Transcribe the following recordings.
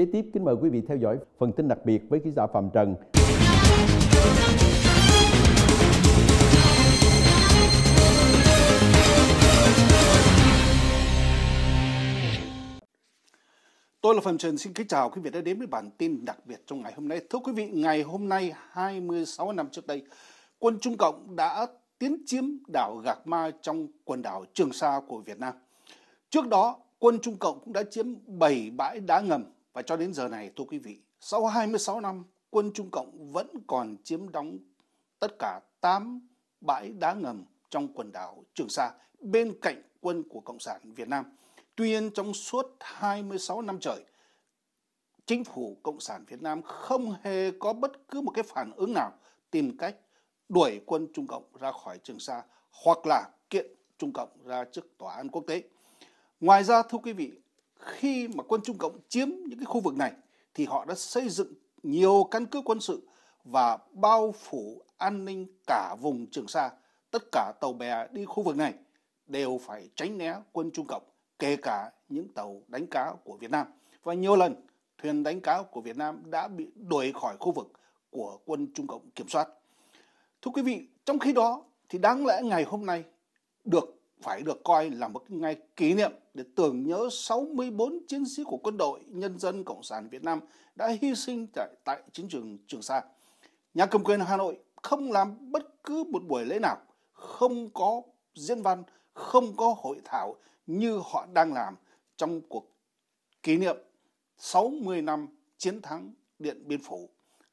Kế tiếp kính mời quý vị theo dõi phần tin đặc biệt với ký giả Phạm Trần. Tôi là Phạm Trần xin kính chào quý vị đã đến với bản tin đặc biệt trong ngày hôm nay. Thưa quý vị, ngày hôm nay 26 năm trước đây, quân Trung Cộng đã tiến chiếm đảo Gạc Ma trong quần đảo Trường Sa của Việt Nam. Trước đó, quân Trung Cộng cũng đã chiếm 7 bãi đá ngầm và cho đến giờ này thưa quý vị, sau 26 năm, quân Trung Cộng vẫn còn chiếm đóng tất cả 8 bãi đá ngầm trong quần đảo Trường Sa bên cạnh quân của Cộng sản Việt Nam. Tuy nhiên trong suốt 26 năm trời, chính phủ Cộng sản Việt Nam không hề có bất cứ một cái phản ứng nào tìm cách đuổi quân Trung Cộng ra khỏi Trường Sa hoặc là kiện Trung Cộng ra trước Tòa án quốc tế. Ngoài ra thưa quý vị, khi mà quân Trung Cộng chiếm những cái khu vực này thì họ đã xây dựng nhiều căn cứ quân sự và bao phủ an ninh cả vùng Trường Sa. Tất cả tàu bè đi khu vực này đều phải tránh né quân Trung Cộng, kể cả những tàu đánh cá của Việt Nam. Và nhiều lần thuyền đánh cá của Việt Nam đã bị đuổi khỏi khu vực của quân Trung Cộng kiểm soát. Thưa quý vị, trong khi đó thì đáng lẽ ngày hôm nay được phải được coi là một ngày kỷ niệm để tưởng nhớ 64 chiến sĩ của quân đội nhân dân Cộng sản Việt Nam đã hy sinh tại, tại chiến trường Trường Sa. Nhà cầm quyền Hà Nội không làm bất cứ một buổi lễ nào, không có diễn văn, không có hội thảo như họ đang làm trong cuộc kỷ niệm 60 năm chiến thắng Điện Biên Phủ.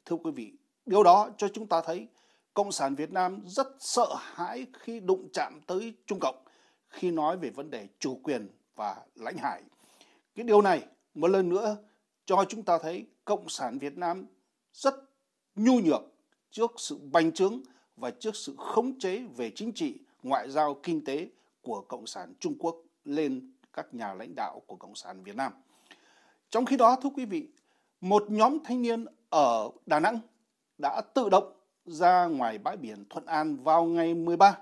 Thưa quý vị, điều đó cho chúng ta thấy Cộng sản Việt Nam rất sợ hãi khi đụng chạm tới Trung Cộng khi nói về vấn đề chủ quyền và lãnh hải. Cái điều này một lần nữa cho chúng ta thấy Cộng sản Việt Nam rất nhu nhược trước sự bành trướng và trước sự khống chế về chính trị, ngoại giao, kinh tế của Cộng sản Trung Quốc lên các nhà lãnh đạo của Cộng sản Việt Nam. Trong khi đó, thưa quý vị, một nhóm thanh niên ở Đà Nẵng đã tự động ra ngoài bãi biển Thuận An vào ngày 13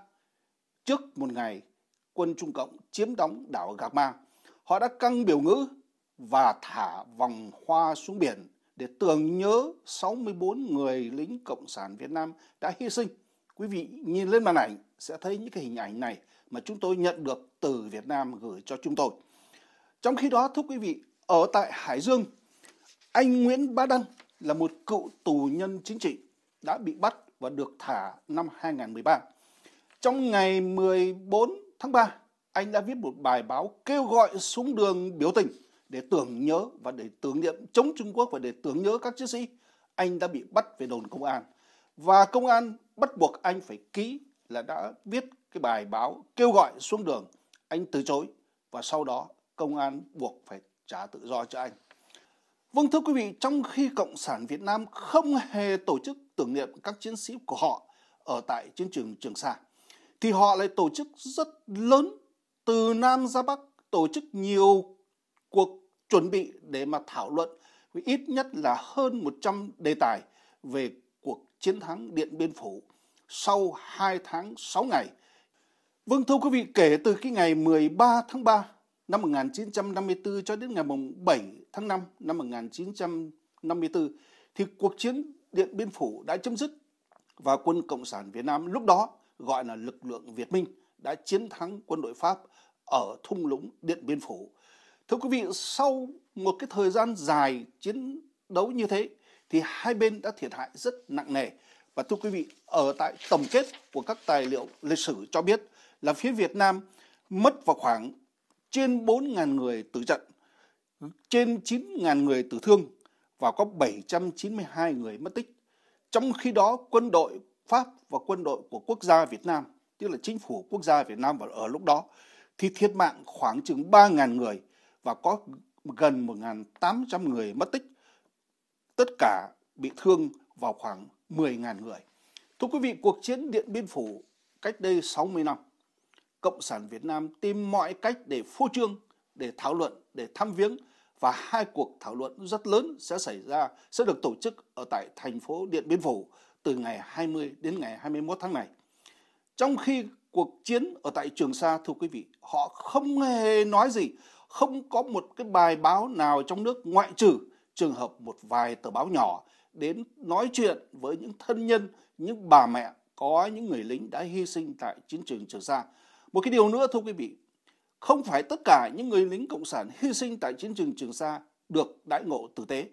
trước một ngày quân Trung Cộng chiếm đóng đảo Gạc Ma. Họ đã căng biểu ngữ và thả vòng hoa xuống biển để tưởng nhớ 64 người lính Cộng sản Việt Nam đã hy sinh. Quý vị nhìn lên màn ảnh sẽ thấy những cái hình ảnh này mà chúng tôi nhận được từ Việt Nam gửi cho chúng tôi. Trong khi đó, thưa quý vị, ở tại Hải Dương, anh Nguyễn Bá Đăng là một cựu tù nhân chính trị đã bị bắt và được thả năm 2013. Trong ngày 14 tháng 3, anh đã viết một bài báo kêu gọi xuống đường biểu tình để tưởng nhớ và để tưởng niệm chống Trung Quốc và để tưởng nhớ các chiến sĩ. Anh đã bị bắt về đồn công an và công an bắt buộc anh phải ký là đã viết cái bài báo kêu gọi xuống đường. Anh từ chối và sau đó công an buộc phải trả tự do cho anh. Vâng thưa quý vị, trong khi Cộng sản Việt Nam không hề tổ chức tưởng niệm các chiến sĩ của họ ở tại chiến trường Trường Sa, thì họ lại tổ chức rất lớn từ Nam ra Bắc tổ chức nhiều cuộc chuẩn bị để mà thảo luận với ít nhất là hơn 100 đề tài về cuộc chiến thắng Điện Biên Phủ sau 2 tháng 6 ngày. Vâng thưa quý vị, kể từ cái ngày 13 tháng 3 năm 1954 cho đến ngày 7 tháng 5 năm 1954 thì cuộc chiến Điện Biên Phủ đã chấm dứt và quân Cộng sản Việt Nam lúc đó gọi là lực lượng Việt Minh đã chiến thắng quân đội Pháp ở thung lũng Điện Biên Phủ. Thưa quý vị, sau một cái thời gian dài chiến đấu như thế thì hai bên đã thiệt hại rất nặng nề. Và thưa quý vị, ở tại tổng kết của các tài liệu lịch sử cho biết là phía Việt Nam mất vào khoảng trên 4.000 người tử trận, trên 9.000 người tử thương và có 792 người mất tích. Trong khi đó, quân đội Pháp và quân đội của quốc gia Việt Nam, tức là chính phủ quốc gia Việt Nam vào ở lúc đó, thì thiệt mạng khoảng chừng 3.000 người và có gần 1.800 người mất tích. Tất cả bị thương vào khoảng 10.000 người. Thưa quý vị, cuộc chiến Điện Biên Phủ cách đây 60 năm, Cộng sản Việt Nam tìm mọi cách để phô trương, để thảo luận, để thăm viếng và hai cuộc thảo luận rất lớn sẽ xảy ra sẽ được tổ chức ở tại thành phố Điện Biên Phủ từ ngày 20 đến ngày 21 tháng này. Trong khi cuộc chiến ở tại Trường Sa thưa quý vị, họ không hề nói gì, không có một cái bài báo nào trong nước ngoại trừ trường hợp một vài tờ báo nhỏ đến nói chuyện với những thân nhân, những bà mẹ có những người lính đã hy sinh tại chiến trường Trường Sa. Một cái điều nữa thưa quý vị, không phải tất cả những người lính cộng sản hy sinh tại chiến trường Trường Sa được đại ngộ tử tế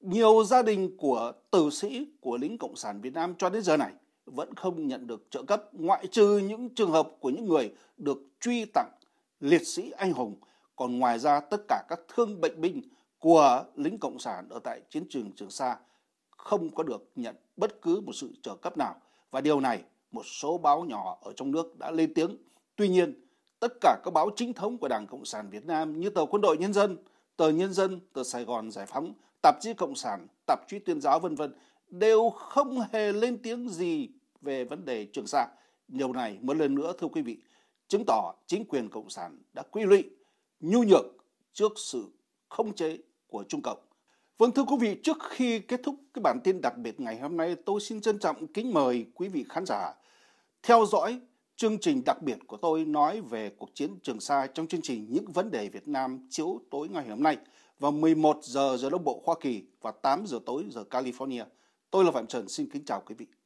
nhiều gia đình của tử sĩ của lính Cộng sản Việt Nam cho đến giờ này vẫn không nhận được trợ cấp ngoại trừ những trường hợp của những người được truy tặng liệt sĩ anh hùng còn ngoài ra tất cả các thương bệnh binh của lính cộng sản ở tại chiến trường Trường Sa không có được nhận bất cứ một sự trợ cấp nào và điều này một số báo nhỏ ở trong nước đã lên tiếng. Tuy nhiên, tất cả các báo chính thống của Đảng Cộng sản Việt Nam như tờ Quân đội Nhân dân, tờ Nhân dân, tờ Sài Gòn Giải phóng, tạp chí Cộng sản, tạp chí Tuyên giáo vân vân đều không hề lên tiếng gì về vấn đề Trường Sa. Điều này một lần nữa thưa quý vị, chứng tỏ chính quyền Cộng sản đã quy lụy, nhu nhược trước sự không chế của Trung Cộng. Vâng thưa quý vị, trước khi kết thúc cái bản tin đặc biệt ngày hôm nay, tôi xin trân trọng kính mời quý vị khán giả theo dõi Chương trình đặc biệt của tôi nói về cuộc chiến Trường Sa trong chương trình Những vấn đề Việt Nam chiếu tối ngày hôm nay vào 11 giờ giờ Đông Bộ Hoa Kỳ và 8 giờ tối giờ California. Tôi là Phạm Trần, xin kính chào quý vị.